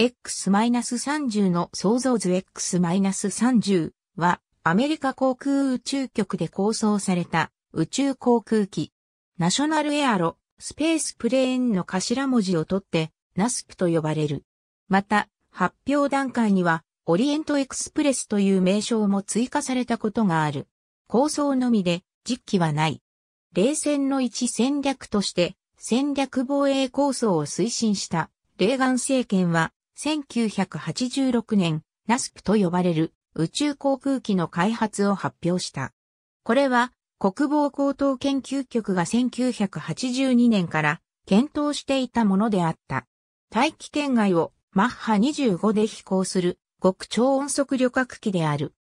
X-30 の創造図 X-30 はアメリカ航空宇宙局で構想された宇宙航空機。ナショナルエアロスペースプレーンの頭文字を取ってナスプと呼ばれる。また発表段階にはオリエントエクスプレスという名称も追加されたことがある。構想のみで実機はない。冷戦の一戦略として戦略防衛構想を推進したレーガン政権は1986年、ナスプと呼ばれる宇宙航空機の開発を発表した。これは国防高等研究局が1982年から検討していたものであった。大気圏外をマッハ25で飛行する極超音速旅客機である。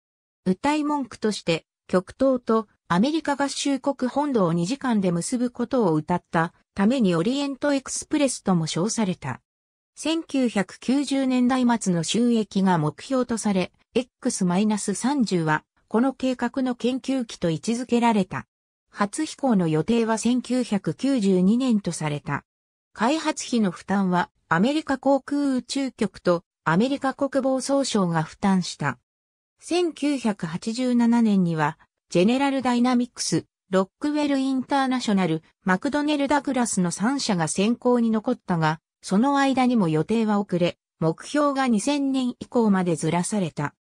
歌い文句として極東とアメリカ合衆国本土を2時間で結ぶことを歌ったためにオリエントエクスプレスとも称された。1990年代末の収益が目標とされ、X-30 はこの計画の研究機と位置づけられた。初飛行の予定は1992年とされた。開発費の負担はアメリカ航空宇宙局とアメリカ国防総省が負担した。1987年には、ジェネラルダイナミックス、ロックウェルインターナショナル、マクドネル・ダグラスの3社が先行に残ったが、その間にも予定は遅れ、目標が2000年以降までずらされた。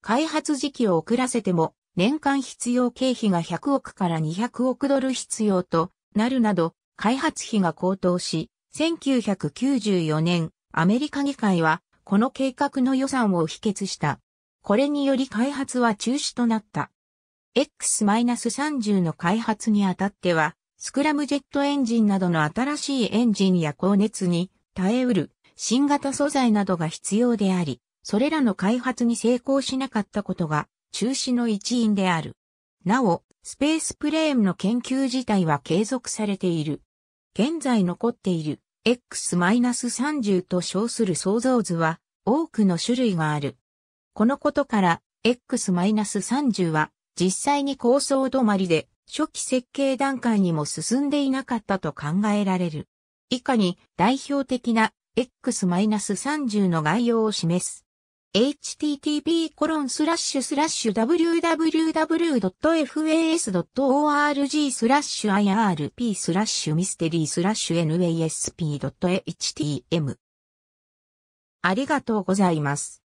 開発時期を遅らせても、年間必要経費が100億から200億ドル必要となるなど、開発費が高騰し、1994年、アメリカ議会は、この計画の予算を否決した。これにより開発は中止となった。X-30 の開発にあたっては、スクラムジェットエンジンなどの新しいエンジンや高熱に耐えうる新型素材などが必要であり、それらの開発に成功しなかったことが中止の一因である。なお、スペースプレーンの研究自体は継続されている。現在残っている X-30 と称する創造図は多くの種類がある。このことから X-30 は実際に構想止まりで初期設計段階にも進んでいなかったと考えられる。以下に代表的な X-30 の概要を示す。http://www.fas.org irp m i s t e r y nasp.htm ありがとうございます。